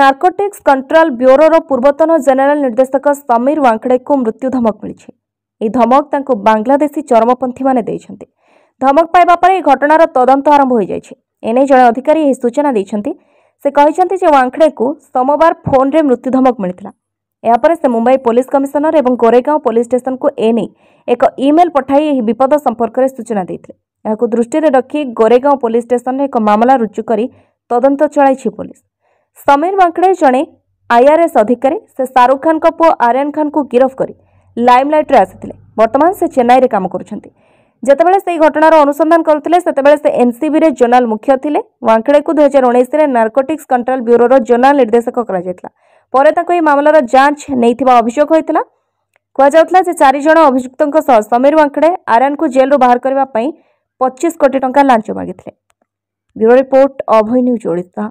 narcotics control ବ୍ୟୁରୋର ପୂର୍ବତନ general ନିର୍ଦ୍ଦେଶକ ସମୀର ୱାଙ୍କଡେଙ୍କୁ ମୃତ୍ୟୁ ଧମକ ମିଳିଛି ଏହି ଧମକ ତାଙ୍କୁ ବାଂଲାଦେଶୀ ଚରମପନ୍ଥୀମାନେ ଦେଇଛନ୍ତି ଧମକ ପାଇବା ପରେ ଏହି ଘଟଣାର ତଦନ୍ତ ଆରମ୍ଭ ହୋଇଯାଇଛି ଏନେଇ ଜଣେ ଅଧିକାରୀ ଏହି ସୂଚନା ଦେଇଛନ୍ତି ସେ କହିଛନ୍ତି ଯେ ୱାଙ୍କଡେଙ୍କୁ ସୋମବାର ଫୋନ୍ରେ ମୃତ୍ୟୁ ଧମକ ମିଳିଥିଲା ଏହାପରେ ସେ ମୁମ୍ବାଇ ପୋଲିସ କମିଶନର ଏବଂ ଗୋରେଗାଓଁ ପୋଲିସ ଷ୍ଟେସନକୁ ଏ ନେଇ ଏକ ଇମେଲ ପଠାଇ ଏହି ବିପଦ ସମ୍ପର୍କରେ ସୂଚନା ଦେଇଥିଲେ ଏହାକୁ ଦୃଷ୍ଟିରେ ରଖି ଗୋରେଗାଓଁ ପୋଲିସ ଷ୍ଟେସନରେ ଏକ ମାମଲା ରୁଜୁ କରି ତଦନ୍ତ ଚଳାଇଛି ପୋଲିସ ସମୀର ବାଙ୍କଡ଼େ ଜଣେ ଆଇଆର୍ଏସ୍ ଅଧିକାରୀ ସେ ଶାହରୁଖ ଖାନଙ୍କ ପୁଅ ଆର୍ୟନ୍ ଖାନଙ୍କୁ ଗିରଫ କରି ଲାଇମଲାଇଟ୍ରେ ଆସିଥିଲେ ବର୍ତ୍ତମାନ ସେ ଚେନ୍ନାଇରେ କାମ କରୁଛନ୍ତି ଯେତେବେଳେ ସେହି ଘଟଣାର ଅନୁସନ୍ଧାନ କରୁଥିଲେ ସେତେବେଳେ ସେ ଏନ୍ସିବିରେ ଜୋନାଲ ମୁଖ୍ୟ ଥିଲେ ୱାଙ୍କଡ଼େକୁ ଦୁଇହଜାର ଉଣେଇଶରେ ନାର୍କୋଟିକ୍ସ କଣ୍ଟ୍ରୋଲ ବ୍ୟୁରୋର ଜୋନାଲ ନିର୍ଦ୍ଦେଶକ କରାଯାଇଥିଲା ପରେ ତାଙ୍କୁ ଏହି ମାମଲାର ଯାଞ୍ଚ ନେଇଥିବା ଅଭିଯୋଗ ହୋଇଥିଲା କୁହାଯାଉଥିଲା ଯେ ଚାରିଜଣ ଅଭିଯୁକ୍ତଙ୍କ ସହ ସମୀର ୱାଙ୍କଡ଼େ ଆର୍ୟାନ୍କୁ ଜେଲ୍ରୁ ବାହାର କରିବା ପାଇଁ ପଚିଶ କୋଟି ଟଙ୍କା ଲାଞ୍ଚ ମାଗିଥିଲେ bureau report Abhay news Odisha